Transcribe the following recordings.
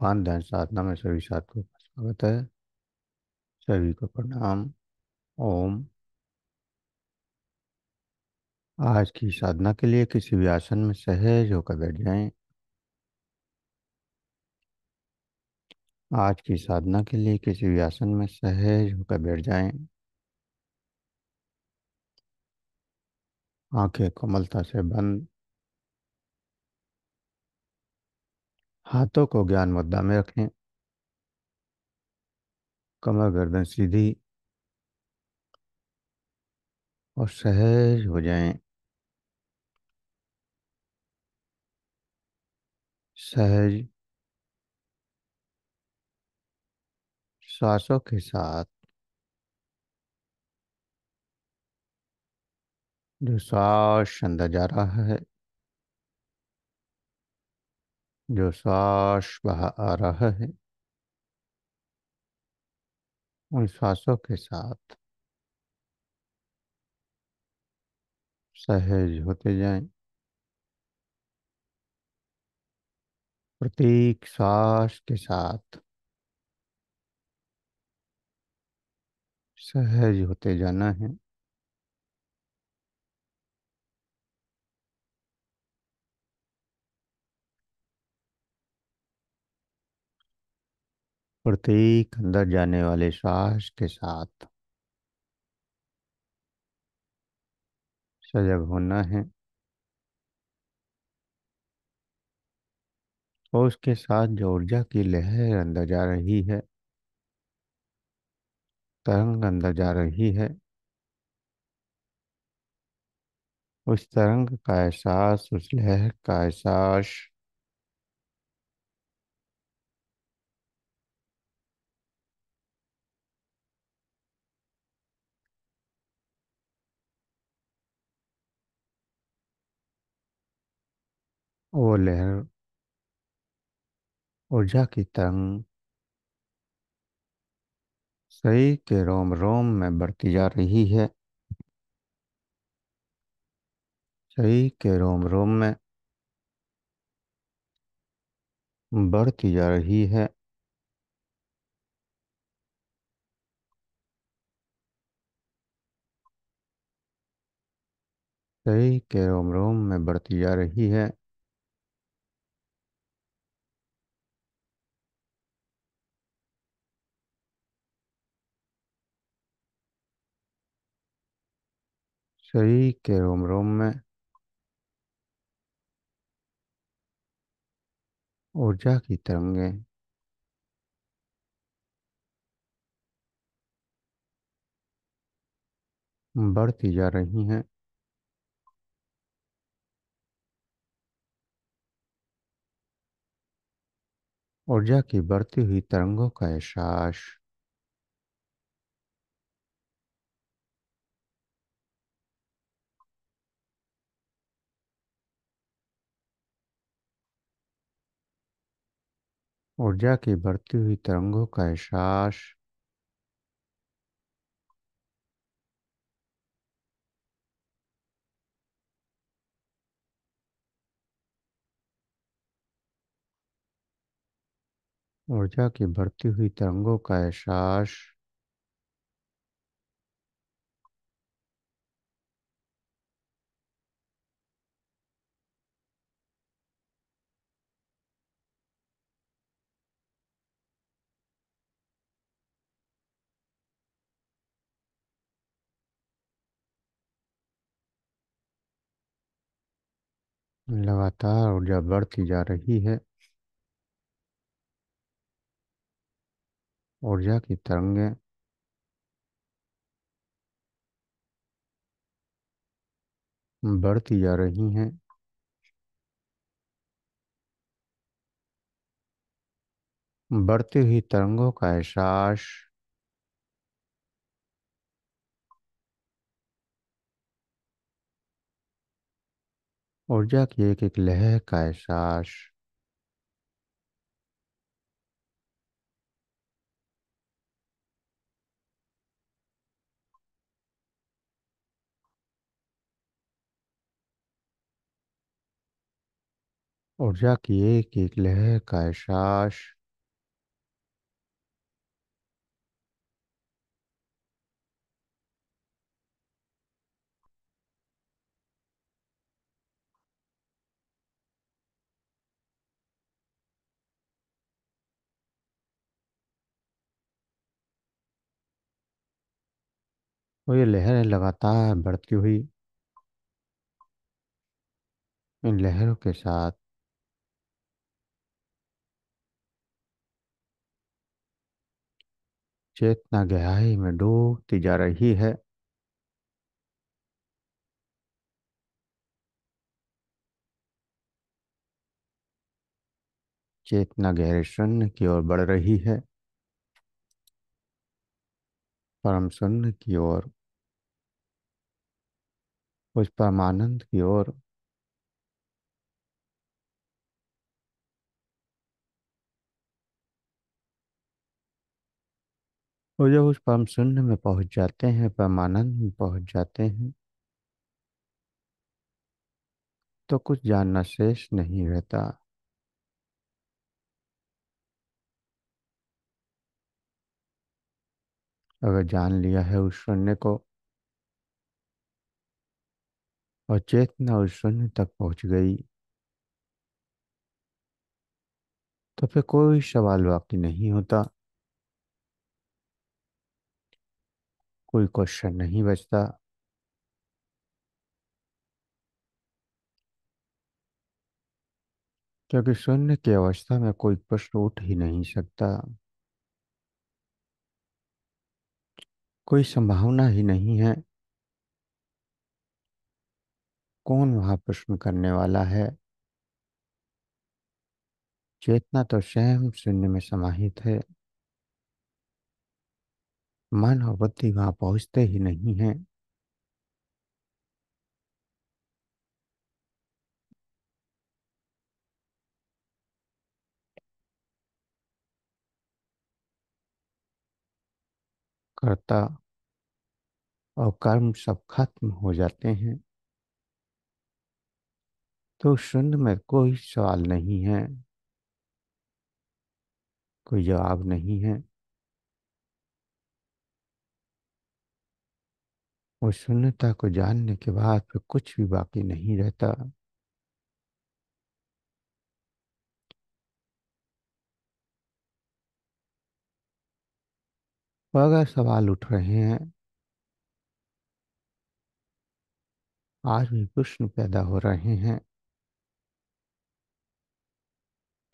पान ध्यान साधना में सभी साथियों का स्वागत है सभी को प्रणाम ओम आज की साधना के लिए किसी भी आसन में सहज होकर बैठ जाएं। आज की साधना के लिए किसी भी आसन में सहज होकर बैठ जाएं। आंखें कोमलता से बंद हाथों को ज्ञान मुद्दा में रखें कमर गर्दन सीधी और सहज हो जाएं सहज श्वासों के साथ जो श्वास अंदर जा रहा है जो श्वास आ रहा है उन श्वासों के साथ सहज होते जाएं प्रत्येक श्वास के साथ सहज होते जाना है प्रत्येक अंदर जाने वाले श्वास के साथ सजग होना है और उसके साथ जो ऊर्जा की लहर अंदर जा रही है तरंग अंदर जा रही है उस तरंग का एहसास उस लहर का एहसास ऊर्जा की तरंग सही के रोम रोम में बढ़ती जा रही है सही के रोम रोम में बढ़ती जा रही है सही के रोम रोम में बढ़ती जा रही है सही कह रोम रोम में ऊर्जा की तरंगें बढ़ती जा रही हैं ऊर्जा की बढ़ती हुई तरंगों का एहसास ऊर्जा की बढ़ती हुई तरंगों का एहसास ऊर्जा की बढ़ती हुई तरंगों का एहसास लगातार ऊर्जा बढ़ती जा रही है ऊर्जा की तरंगें बढ़ती जा रही हैं बढ़ती हुई तरंगों का एहसास ऊर्जा की एक एक लहर का एहसास ऊर्जा की एक एक लहर का एहसास और ये लहरें लगातार बढ़ती हुई इन लहरों के साथ चेतना गहराई में डूबती जा रही है चेतना गहरे शून्य की ओर बढ़ रही है परम शून्य की ओर उस परमानंद की ओर और जब उस परम शून्य में पहुंच जाते हैं परमानंद में पहुंच जाते हैं तो कुछ जानना शेष नहीं रहता अगर जान लिया है उस शून्य को और चेतना उस शून्य तक पहुंच गई तो फिर कोई सवाल बाकी नहीं होता कोई क्वेश्चन नहीं बचता क्योंकि शून्य की अवस्था में कोई प्रश्न उठ ही नहीं सकता कोई संभावना ही नहीं है कौन वहां प्रश्न करने वाला है चेतना तो स्वयं शून्य में समाहित है मन और बुद्धि वहां पहुंचते ही नहीं है कर्ता और कर्म सब खत्म हो जाते हैं तो शून्य में कोई सवाल नहीं है कोई जवाब नहीं है वो शून्यता को जानने के बाद फिर कुछ भी बाकी नहीं रहता अगर सवाल उठ रहे हैं आज भी प्रश्न पैदा हो रहे हैं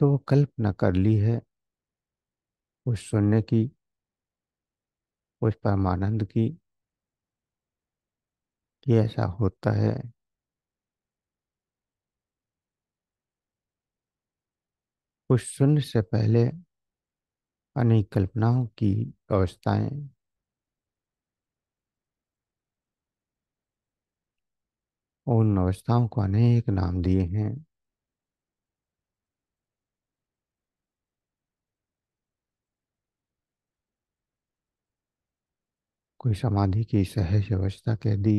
तो वो कल्पना कर ली है उस शून्य की उस परमानंद की कि ऐसा होता है उस शून्य से पहले अनेक कल्पनाओं की अवस्थाएं उन अवस्थाओं को अनेक नाम दिए हैं कोई समाधि की सहज अवस्था कह दी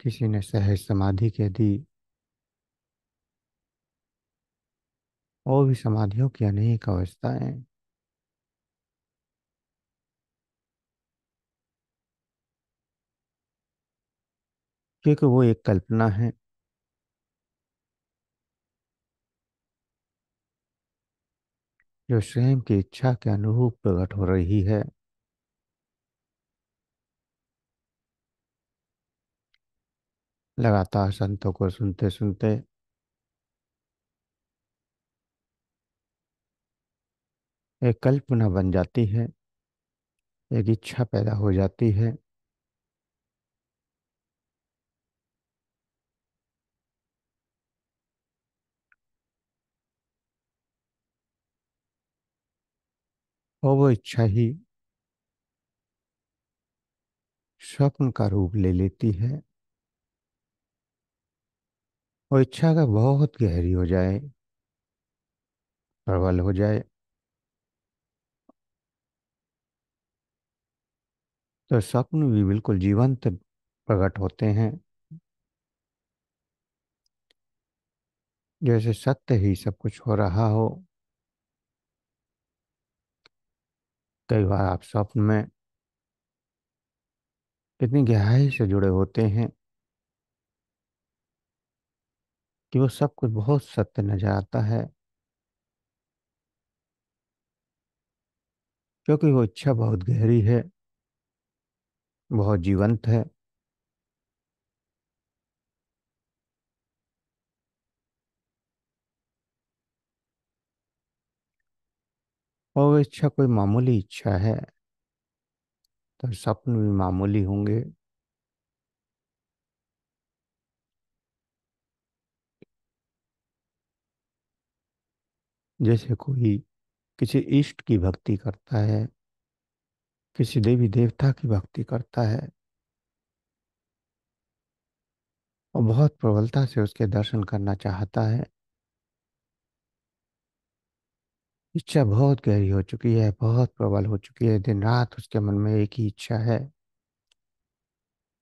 किसी ने सहज समाधि कह दी और भी समाधियों की अनेक अवस्थाएं क्योंकि वो एक कल्पना है जो स्वयं की इच्छा के अनुरूप प्रकट हो रही है लगातार संतों को सुनते सुनते एक कल्पना बन जाती है एक इच्छा पैदा हो जाती है और वो इच्छा ही स्वप्न का रूप ले लेती है वो इच्छा का बहुत गहरी हो जाए प्रबल हो जाए तो स्वप्न भी बिल्कुल जीवंत प्रकट होते हैं जैसे सत्य ही सब कुछ हो रहा हो कई बार आप स्वप्न में इतनी गहराई से जुड़े होते हैं कि वो सब कुछ बहुत सत्य नजर आता है क्योंकि वो इच्छा बहुत गहरी है बहुत जीवंत है और वो इच्छा कोई मामूली इच्छा है तो स्वप्न भी मामूली होंगे जैसे कोई किसी इष्ट की भक्ति करता है किसी देवी देवता की भक्ति करता है और बहुत प्रबलता से उसके दर्शन करना चाहता है इच्छा बहुत गहरी हो चुकी है बहुत प्रबल हो चुकी है दिन रात उसके मन में एक ही इच्छा है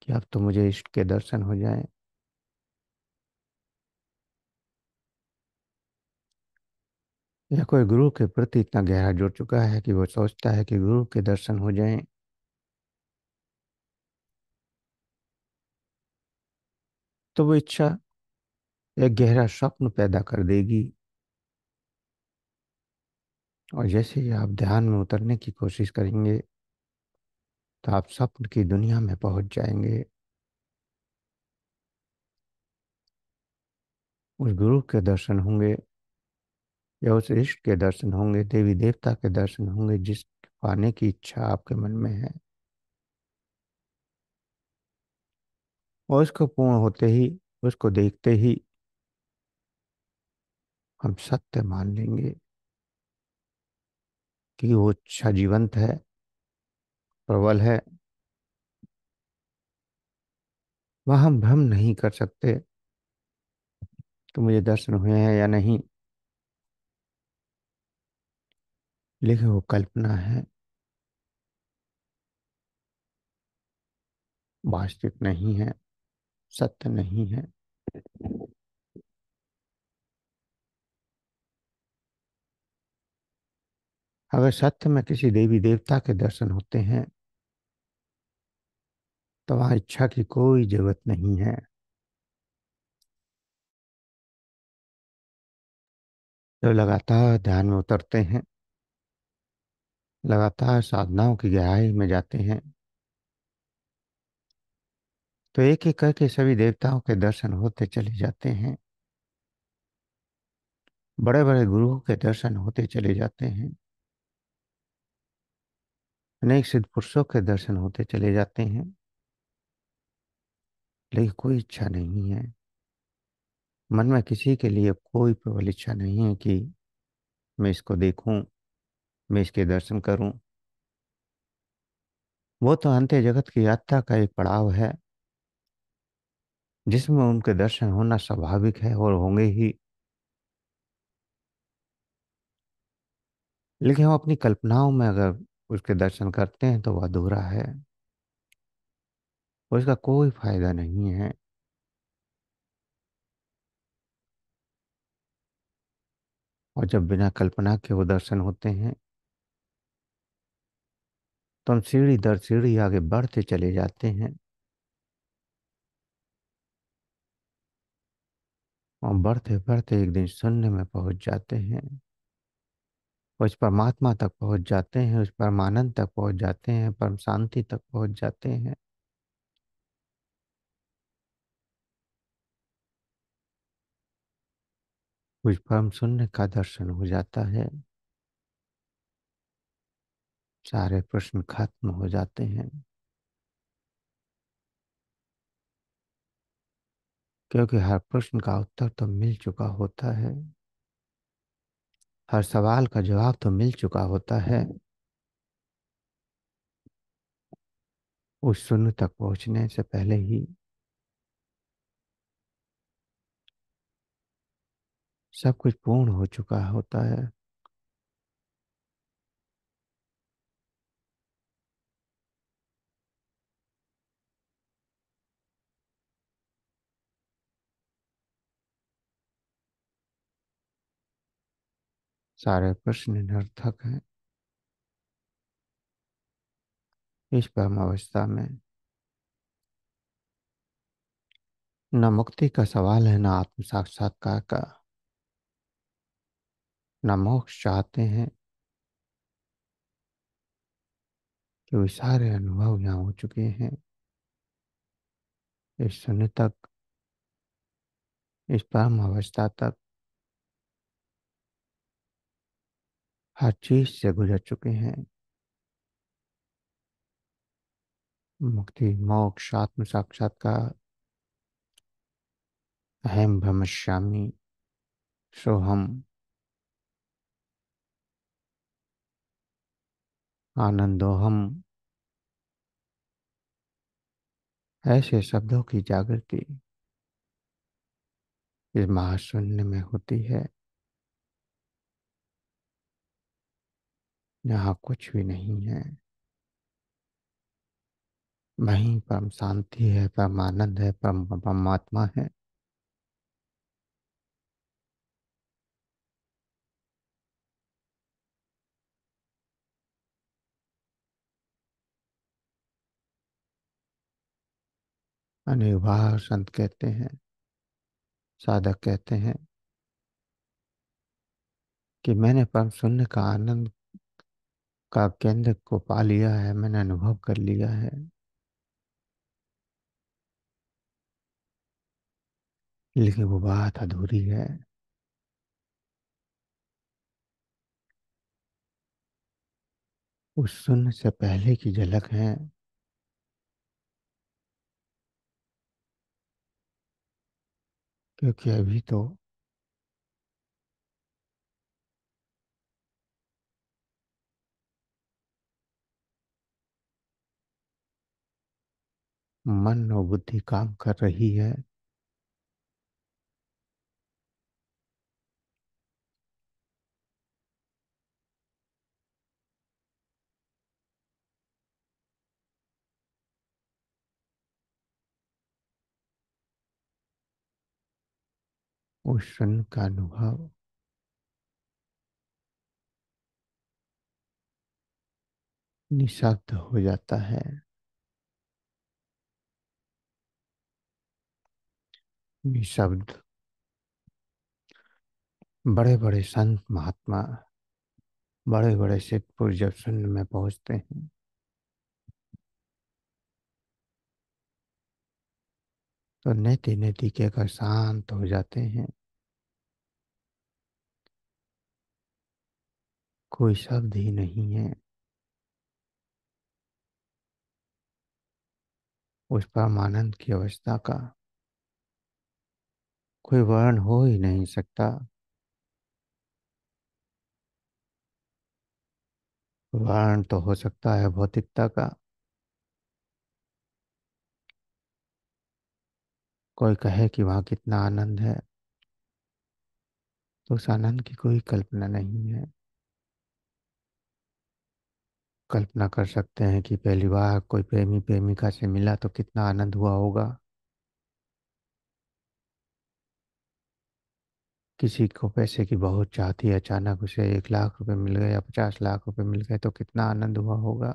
कि अब तो मुझे इष्ट के दर्शन हो जाएं या कोई गुरु के प्रति इतना गहरा जुड़ चुका है कि वो सोचता है कि गुरु के दर्शन हो जाएं तो वो इच्छा एक गहरा स्वप्न पैदा कर देगी और जैसे ही आप ध्यान में उतरने की कोशिश करेंगे तो आप स्वप्न की दुनिया में पहुंच जाएंगे उस गुरु के दर्शन होंगे या उस इष्ट के दर्शन होंगे देवी देवता के दर्शन होंगे जिस पाने की इच्छा आपके मन में है और उसको पूर्ण होते ही उसको देखते ही हम सत्य मान लेंगे क्योंकि वो सजीवंत अच्छा जीवंत है प्रबल है वह हम भ्रम नहीं कर सकते कि तो मुझे दर्शन हुए हैं या नहीं लेकिन वो कल्पना है वास्तविक नहीं है सत्य नहीं है अगर सत्य में किसी देवी देवता के दर्शन होते हैं तो वहां इच्छा की कोई जरूरत नहीं है जो लगातार ध्यान में उतरते हैं लगातार साधनाओं की गहराई में जाते हैं तो एक एक करके सभी देवताओं के दर्शन होते चले जाते हैं बड़े बड़े गुरुओं के दर्शन होते चले जाते हैं अनेक सिद्ध पुरुषों के दर्शन होते चले जाते हैं लेकिन कोई इच्छा नहीं है मन में किसी के लिए कोई प्रबल इच्छा नहीं है कि मैं इसको देखूं, मैं इसके दर्शन करूं। वो तो अंत्य जगत की यात्रा का एक पड़ाव है जिसमें उनके दर्शन होना स्वाभाविक है और होंगे ही लेकिन हम अपनी कल्पनाओं में अगर उसके दर्शन करते हैं तो वह अधूरा है उसका कोई फायदा नहीं है और जब बिना कल्पना के वो दर्शन होते हैं तो हम सीढ़ी दर सीढ़ी आगे बढ़ते चले जाते हैं और बढ़ते बढ़ते एक दिन शून्य में पहुंच जाते हैं उस परमात्मा तक पहुंच जाते हैं उस परमानंद तक पहुंच जाते हैं परम शांति तक पहुंच जाते हैं उस परम शून्य का दर्शन हो जाता है सारे प्रश्न खत्म हो जाते हैं क्योंकि हर प्रश्न का उत्तर तो मिल चुका होता है हर सवाल का जवाब तो मिल चुका होता है उस सुन तक पहुंचने से पहले ही सब कुछ पूर्ण हो चुका होता है सारे प्रश्न निरर्थक हैं इस परम अवस्था में न मुक्ति का सवाल है न आत्म साक्षात्कार का न मोक्ष चाहते हैं क्योंकि सारे अनुभव यहाँ हो चुके हैं इस शून्य तक इस परम अवस्था तक हर चीज से गुजर चुके हैं मुक्ति मोक्ष आत्म साक्षात्कार अहम भ्रमश्यामी सोहम आनंदोहम ऐसे शब्दों की जागृति इस महाशून्य में होती है जहाँ कुछ भी नहीं है वहीं परम शांति है परम आनंद है परम परमात्मा है अनिवार संत कहते हैं साधक कहते हैं कि मैंने परम शून्य का आनंद का केंद्र को पा लिया है मैंने अनुभव कर लिया है लेकिन वो बात अधूरी है उस सुन से पहले की झलक है क्योंकि अभी तो मन और बुद्धि काम कर रही है उस क्षण का अनुभव निशाब्द हो जाता है शब्द बड़े बड़े संत महात्मा बड़े बड़े सिद्धपुर जब शून्य में पहुंचते हैं तो नैति नैति के कर शांत हो जाते हैं कोई शब्द ही नहीं है उस परमानंद की अवस्था का कोई वर्ण हो ही नहीं सकता वर्ण तो हो सकता है भौतिकता का कोई कहे कि वहां कितना आनंद है तो उस आनंद की कोई कल्पना नहीं है कल्पना कर सकते हैं कि पहली बार कोई प्रेमी प्रेमिका से मिला तो कितना आनंद हुआ होगा किसी को पैसे की बहुत चाहती है अचानक उसे एक लाख रुपए मिल गए या पचास लाख रुपए मिल गए तो कितना आनंद हुआ होगा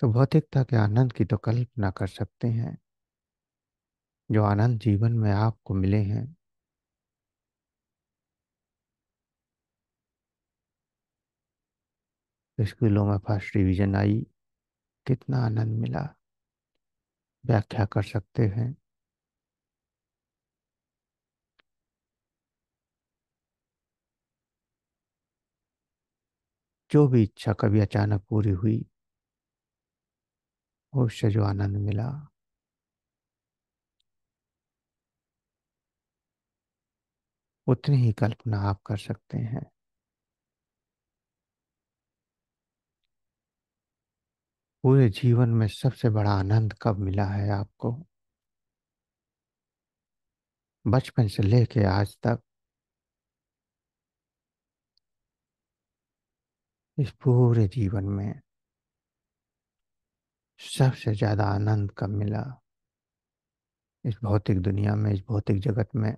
तो भौतिकता के आनंद की तो कल्पना कर सकते हैं जो आनंद जीवन में आपको मिले हैं स्कूलों में फर्स्ट डिवीजन आई कितना आनंद मिला व्याख्या कर सकते हैं जो भी इच्छा कभी अचानक पूरी हुई उससे जो आनंद मिला उतनी ही कल्पना आप कर सकते हैं पूरे जीवन में सबसे बड़ा आनंद कब मिला है आपको बचपन से लेके आज तक इस पूरे जीवन में सबसे ज्यादा आनंद कब मिला इस भौतिक दुनिया में इस भौतिक जगत में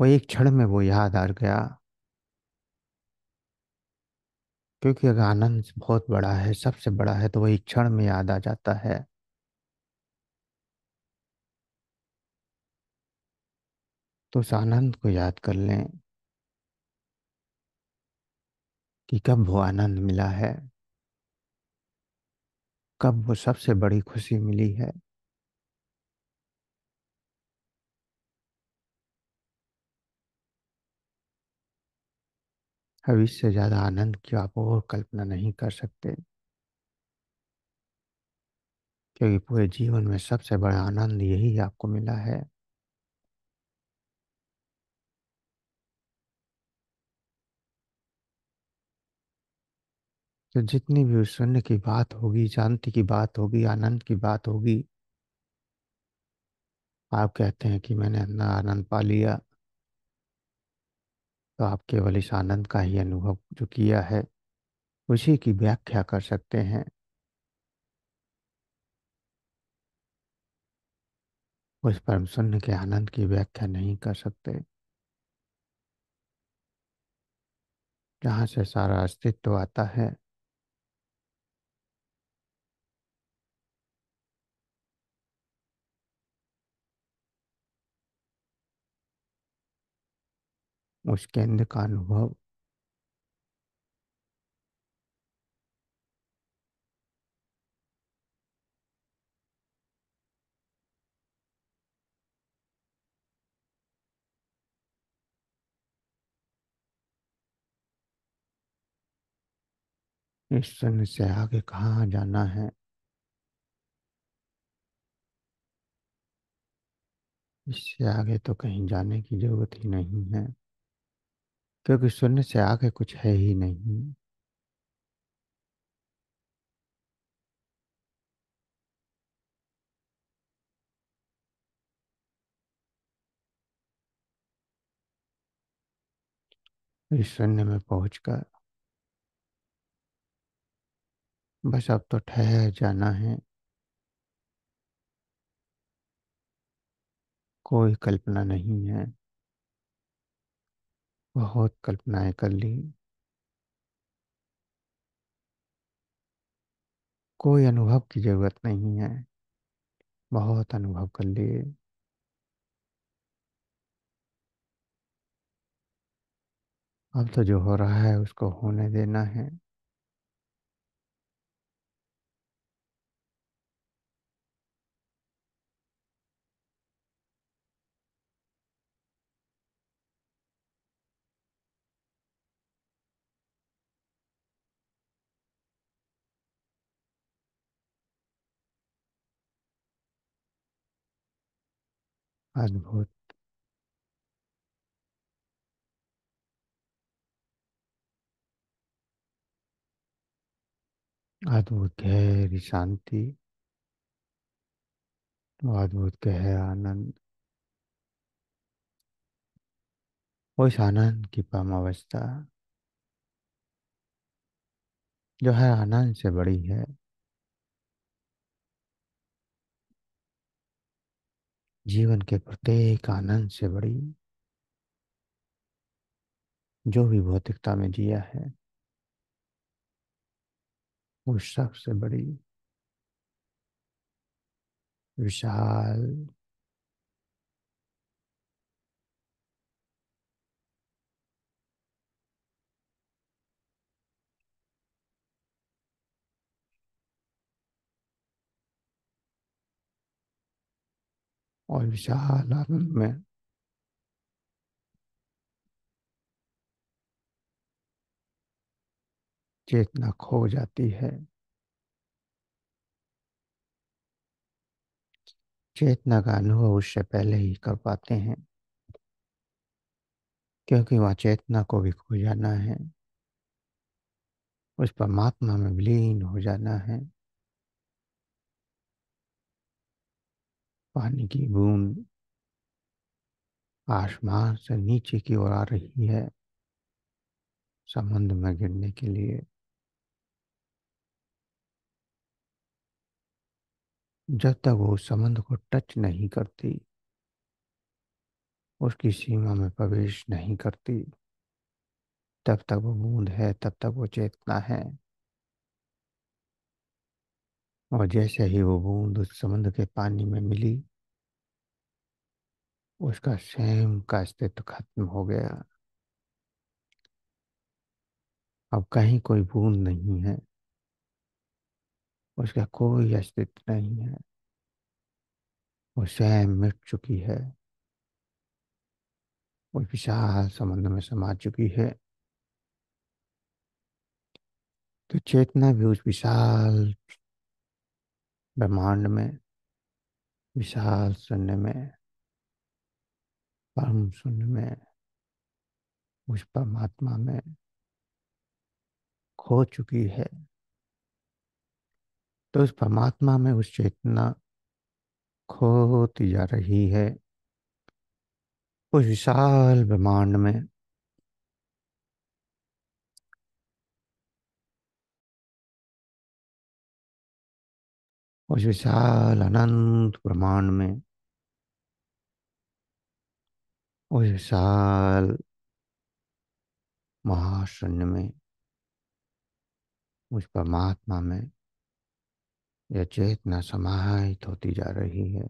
वो एक क्षण में वो याद आ गया क्योंकि अगर आनंद बहुत बड़ा है सबसे बड़ा है तो वही क्षण में याद आ जाता है तो उस आनंद को याद कर लें कि कब वो आनंद मिला है कब वो सबसे बड़ी खुशी मिली है अब इससे ज़्यादा आनंद की आप और कल्पना नहीं कर सकते क्योंकि पूरे जीवन में सबसे बड़ा आनंद यही आपको मिला है तो जितनी भी शून्य की बात होगी शांति की बात होगी आनंद की बात होगी आप कहते हैं कि मैंने अपना आनंद पा लिया तो आप केवल इस आनंद का ही अनुभव जो किया है उसी की व्याख्या कर सकते हैं उस परम शून्य के आनंद की व्याख्या नहीं कर सकते जहाँ से सारा अस्तित्व आता है उसके अंदर का अनुभव इस समय से आगे कहा जाना है इससे आगे तो कहीं जाने की जरूरत ही नहीं है क्योंकि शून्य से आगे कुछ है ही नहीं इस शून्य में पहुंचकर बस अब तो ठहर जाना है कोई कल्पना नहीं है बहुत कल्पनाएं कर ली कोई अनुभव की जरूरत नहीं है बहुत अनुभव कर लिए अब तो जो हो रहा है उसको होने देना है अद्भुत अद्भुत गहरी शांति अद्भुत गहरा आनंद इस आनंद की पम अवस्था जो है आनंद से बड़ी है जीवन के प्रत्येक आनंद से बड़ी जो भी भौतिकता में जिया है उस सबसे बड़ी विशाल और विशाल आनंद में चेतना खो जाती है चेतना का अनुभव उससे पहले ही कर पाते हैं क्योंकि वहाँ चेतना को भी खो जाना है उस परमात्मा में विलीन हो जाना है पानी की बूंद आसमान से नीचे की ओर आ रही है समुद्र में गिरने के लिए जब तक वो समुद्र को टच नहीं करती उसकी सीमा में प्रवेश नहीं करती तब तक वो बूंद है तब तक वो चेतना है और जैसे ही वो बूंद उस समुद्र के पानी में मिली उसका स्वयं का अस्तित्व खत्म हो गया अब कहीं कोई बूंद नहीं है उसका कोई अस्तित्व नहीं है वो स्वयं मिट चुकी है वो विशाल समुद्र में समा चुकी है तो चेतना भी उस विशाल ब्रह्मांड में विशाल शून्य में परम शून्य में उस परमात्मा में खो चुकी है तो उस परमात्मा में उस चेतना खोती जा रही है उस विशाल ब्रह्मांड में उस विशाल अनंत ब्रह्मांड में उस विशाल महाशून्य में उस परमात्मा में यह चेतना समाहित होती जा रही है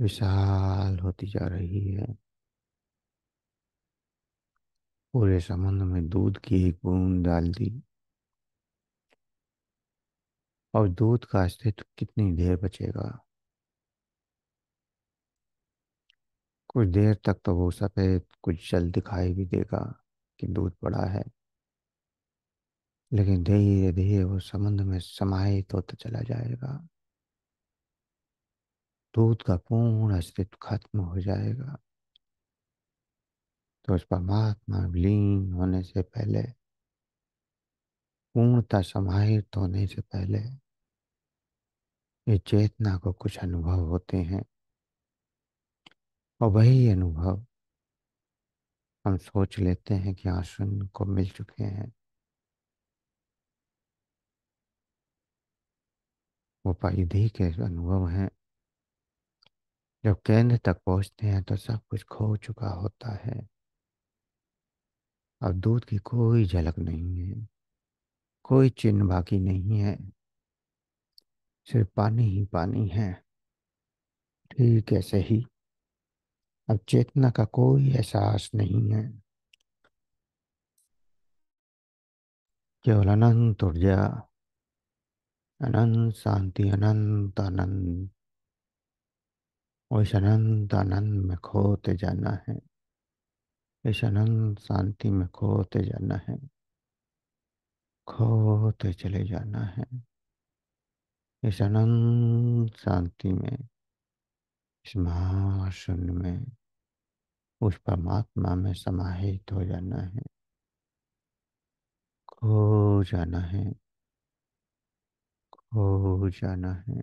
विशाल होती जा रही है पूरे समुद्र में दूध की एक बूंद डाल दी और दूध का अस्तित्व कितनी देर बचेगा कुछ देर तक तो वो सफेद कुछ जल दिखाई भी देगा कि दूध पड़ा है लेकिन धीरे धीरे वो समुद्र में समाहित होता चला जाएगा दूध का पूर्ण अस्तित्व खत्म हो जाएगा तो उस परमात्मा लीन होने से पहले पूर्णता समाहित होने से पहले ये चेतना को कुछ अनुभव होते हैं और वही अनुभव हम सोच लेते हैं कि आसन को मिल चुके हैं वो परिधि के अनुभव हैं जब केंद्र तक पहुंचते हैं तो सब कुछ खो चुका होता है अब दूध की कोई झलक नहीं है कोई चिन्ह बाकी नहीं है सिर्फ पानी ही पानी है ठीक ऐसे ही अब चेतना का कोई एहसास नहीं है केवल अनंत ऊर्जा अनंत शांति अनंत आनंद और इस अनंत आनंद में खोते जाना है इस अनंत शांति में खोते जाना है खोते चले जाना है इस अनंत शांति में इस महाशून्य में उस परमात्मा में समाहित हो जाना है खो जाना है खो जाना है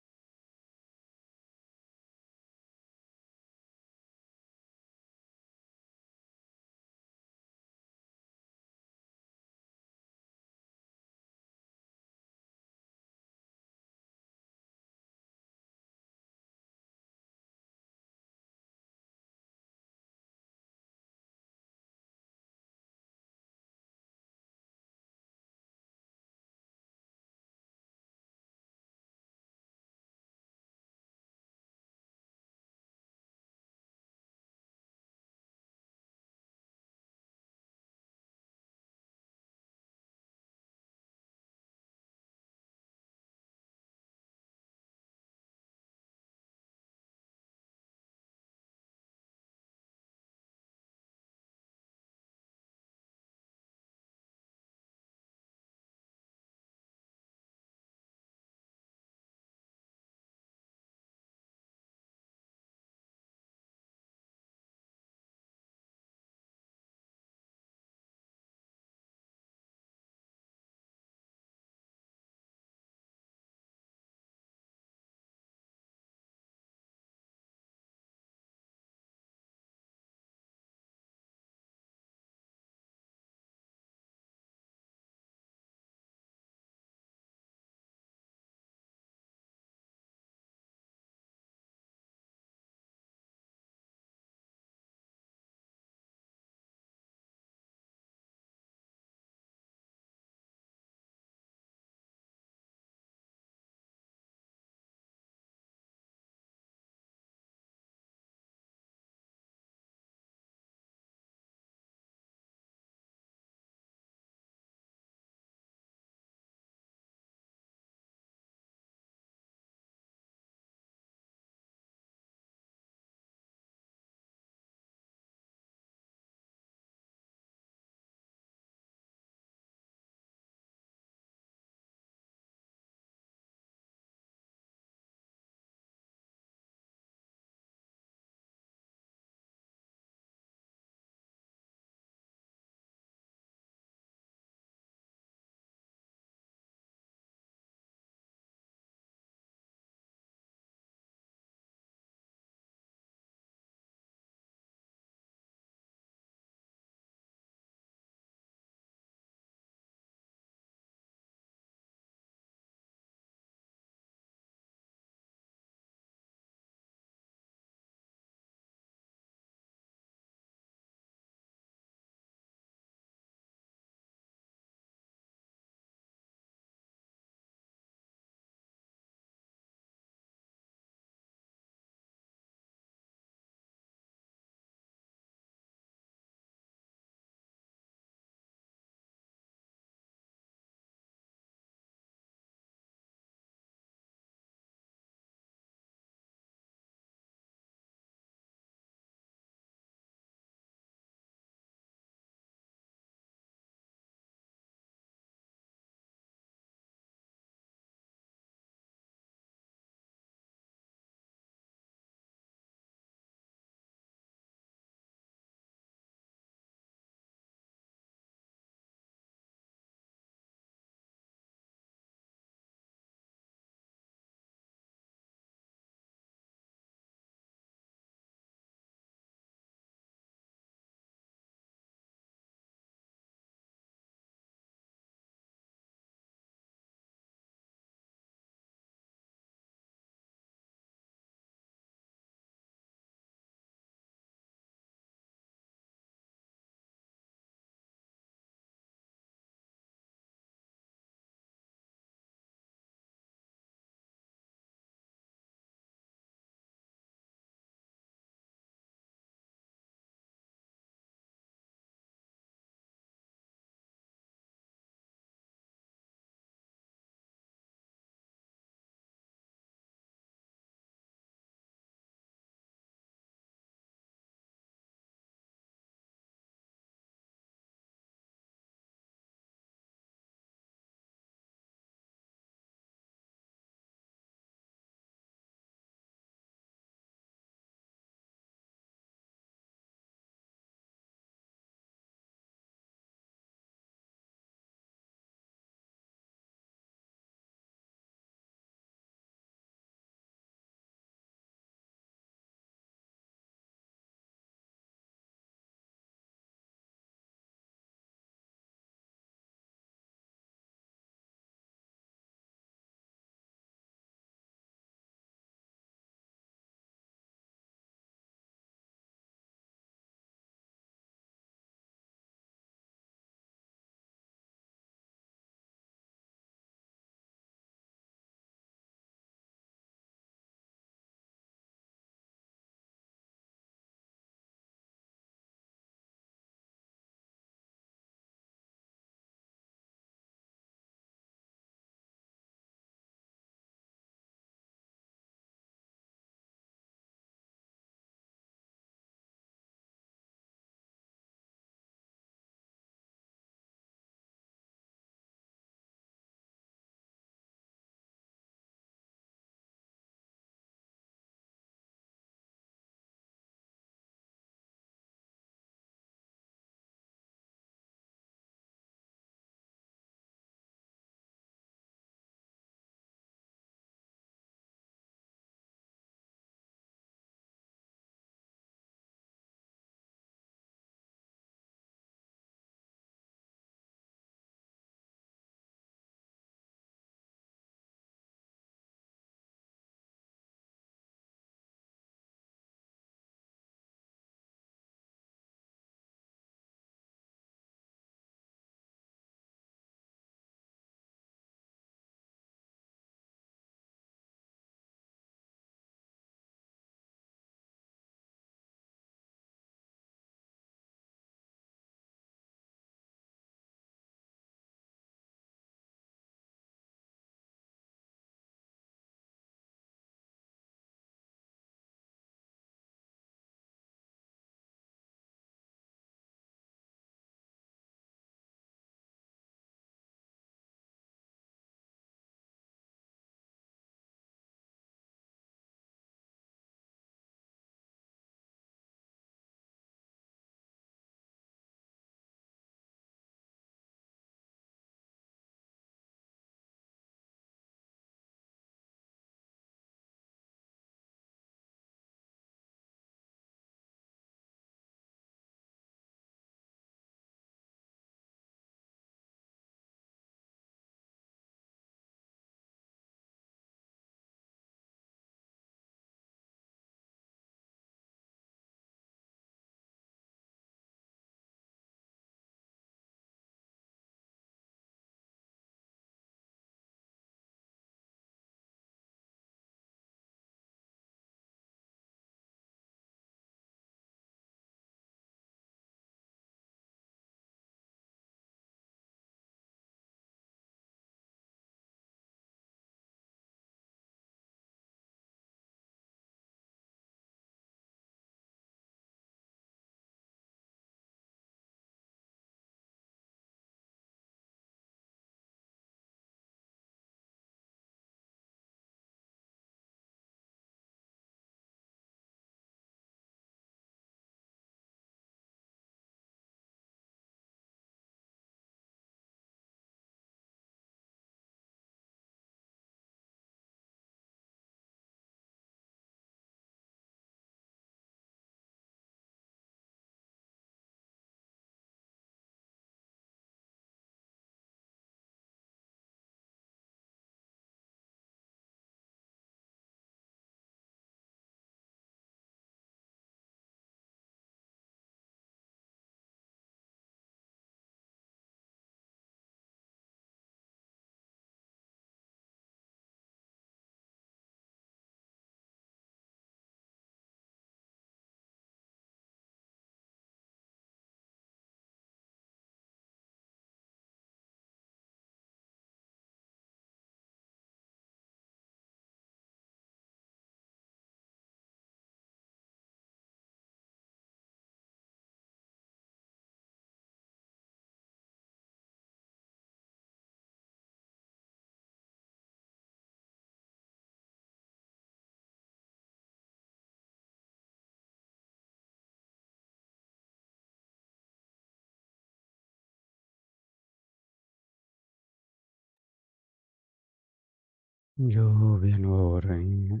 जो भी अनुभव हो रहे हैं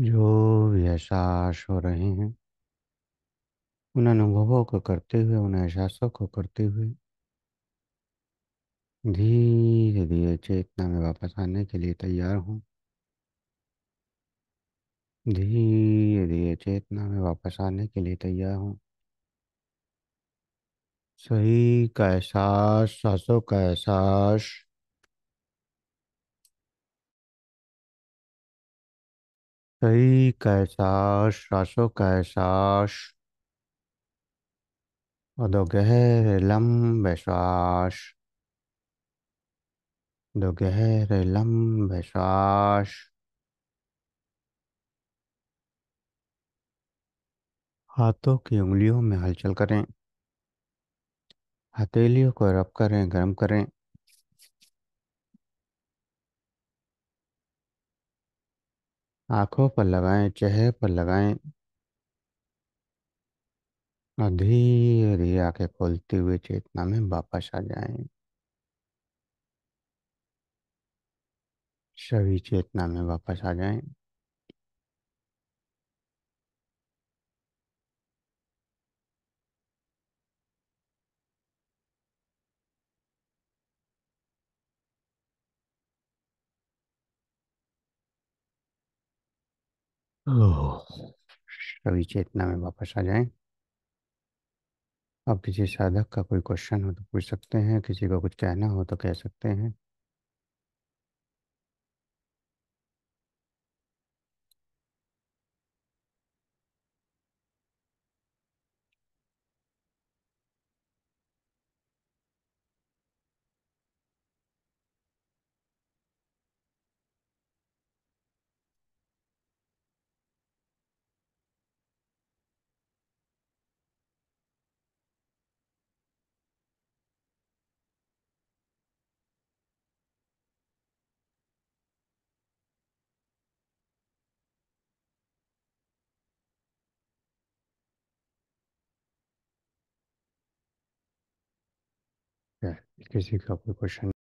जो भी एहसास हो रहे हैं उन अनुभवों को करते हुए उन एहसासों को करते हुए धीरे धीरे चेतना में वापस आने के लिए तैयार हूँ धीरे धीरे चेतना में वापस आने के लिए तैयार हूँ सही का एहसास सासों का एहसास सही कैसाश रासो कैसाश दो गहरे लंबे श्वास दो गहरे लंबे श्वास हाथों की उंगलियों में हलचल करें हथेलियों को रब करें गर्म करें आंखों पर लगाएं चेहरे पर लगाएं और धीरे धीरे आंखें खोलते हुए चेतना में वापस आ जाएं सभी चेतना में वापस आ जाएं सभी चेतना में वापस आ जाएं अब किसी साधक का कोई क्वेश्चन हो तो पूछ सकते हैं किसी को कुछ कहना हो तो कह सकते हैं किसी का कोई क्वेश्चन